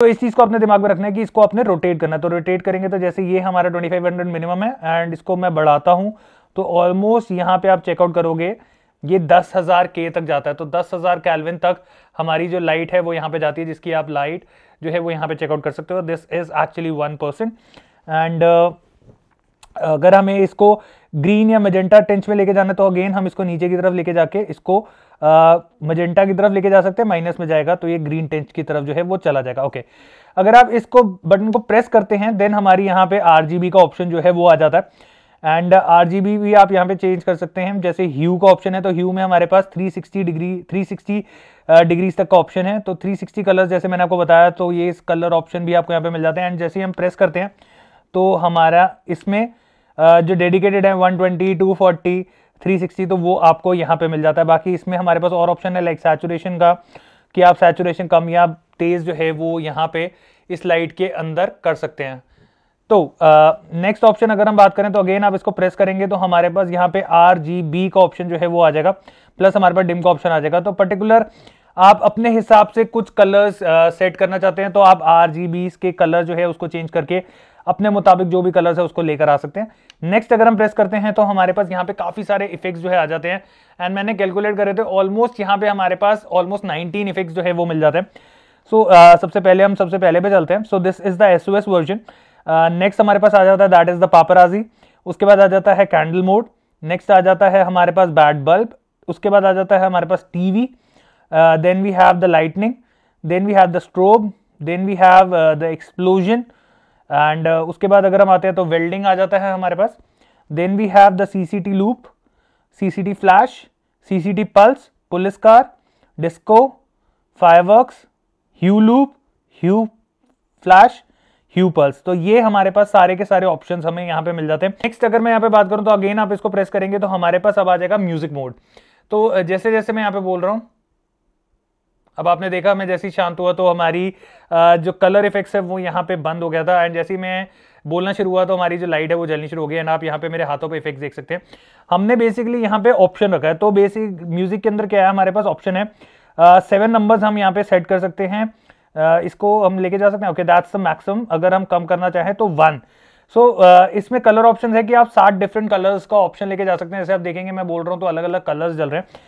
तो इस चीज को अपने दिमाग में रखना है कि इसको अपने रोटेट करना तो रोटेट करेंगे तो जैसे ये हमारा 2500 मिनिमम है एंड इसको मैं बढ़ाता हूं तो ऑलमोस्ट यहाँ पे आप चेकआउट करोगे ये दस हज़ार के तक जाता है तो दस हज़ार कैलविन तक हमारी जो लाइट है वो यहाँ पे जाती है जिसकी आप लाइट जो है वो यहाँ पे चेकआउट कर सकते हो this is actually one and अगर हमें इसको ग्रीन या मजेंटा टेंच में लेके जाना तो अगेन हम इसको नीचे की तरफ लेके जाके इसको मजेंटा की तरफ लेके जा सकते हैं माइनस में जाएगा तो ये ग्रीन टेंच की तरफ जो है वो चला जाएगा ओके अगर आप इसको बटन को प्रेस करते हैं देन हमारी यहाँ पे आर का ऑप्शन जो है वो आ जाता है एंड आर भी आप यहाँ पे चेंज कर सकते हैं जैसे ह्यू का ऑप्शन है तो ह्यू में हमारे पास 360 डिग्री 360 डिग्रीज तक का ऑप्शन है तो 360 कलर जैसे मैंने आपको बताया तो ये कलर ऑप्शन भी आपको यहाँ पे मिल जाते हैं एंड जैसे हम प्रेस करते हैं तो हमारा इसमें जो डेडिकेटेड है 120, 240, 360 तो वो आपको यहाँ पे मिल जाता है बाकी इसमें हमारे पास और ऑप्शन है लाइक सैचुरेशन का कि आप सैचुरेशन कम या तेज़ जो है वो यहाँ पे इस लाइट के अंदर कर सकते हैं तो नेक्स्ट uh, ऑप्शन अगर हम बात करें तो अगेन आप इसको प्रेस करेंगे तो हमारे पास यहाँ पे आर जी बी का ऑप्शन जो है वो आ जाएगा प्लस हमारे पास डिम का ऑप्शन आ जाएगा तो पर्टिकुलर आप अपने हिसाब से कुछ कलर्स सेट करना चाहते हैं तो आप आर जी बी के कलर जो है उसको चेंज करके अपने मुताबिक जो भी कलर है उसको लेकर आ सकते हैं नेक्स्ट अगर हम प्रेस करते हैं तो हमारे पास यहाँ पे काफी सारे इफेक्ट्स जो है आ जाते हैं एंड मैंने कैलकुलेट करे थे ऑलमोस्ट यहाँ पे हमारे पास ऑलमोस्ट नाइनटीन इफेक्ट जो है वो मिल जाते हैं सो so, uh, सबसे पहले हम सबसे पहले पे चलते हैं so this is the S O S version next हमारे पास आ जाता है दैट इज द पापराजी उसके बाद आ जाता है कैंडल मोड नेक्स्ट आ जाता है हमारे पास बैट बल्ब उसके बाद आ जाता है हमारे पास TV then we have the lightning then we have the strobe then we have the explosion and uh, उसके बाद अगर हम आते हैं तो वेल्डिंग आ जाता है हमारे पास then we have the C C T loop C C T flash C C T pulse police car disco fireworks hue loop hue flash hue pulse तो ये हमारे पास सारे के सारे ऑप्शंस हमें यहाँ पे मिल जाते हैं नेक्स्ट अगर मैं यहाँ पे बात करूँ तो अगेन आप इसको प्रेस करेंगे तो हमारे पास अब आ जाएगा म्यूजिक मोड तो जैसे जैसे मैं यहाँ पे बोल रहा हूँ अब आपने देखा मैं जैसी शांत हुआ तो हमारी जो कलर इफेक्ट्स है वो यहाँ पे बंद हो गया था एंड जैसी मैं बोलना शुरू हुआ तो हमारी जो लाइट है वो जलनी शुरू हो गई एंड आप यहाँ पे मेरे हाथों पे इफेक्ट देख सकते हैं हमने बेसिकली यहाँ पे ऑप्शन रखा है तो बेसिक म्यूजिक के अंदर क्या है हमारे पास ऑप्शन है सेवन नंबर्स हम यहाँ पे सेट कर सकते हैं uh, इसको हम लेके जा सकते हैं ओके दैट्स द मैक्सिमम अगर हम कम करना चाहें तो वन सो so, uh, इसमें कलर ऑप्शन है कि आप सात डिफरेंट कलर्स का ऑप्शन लेके जा सकते हैं जैसे आप देखेंगे मैं बोल रहा हूँ तो अलग अलग कलर्स जल रहे हैं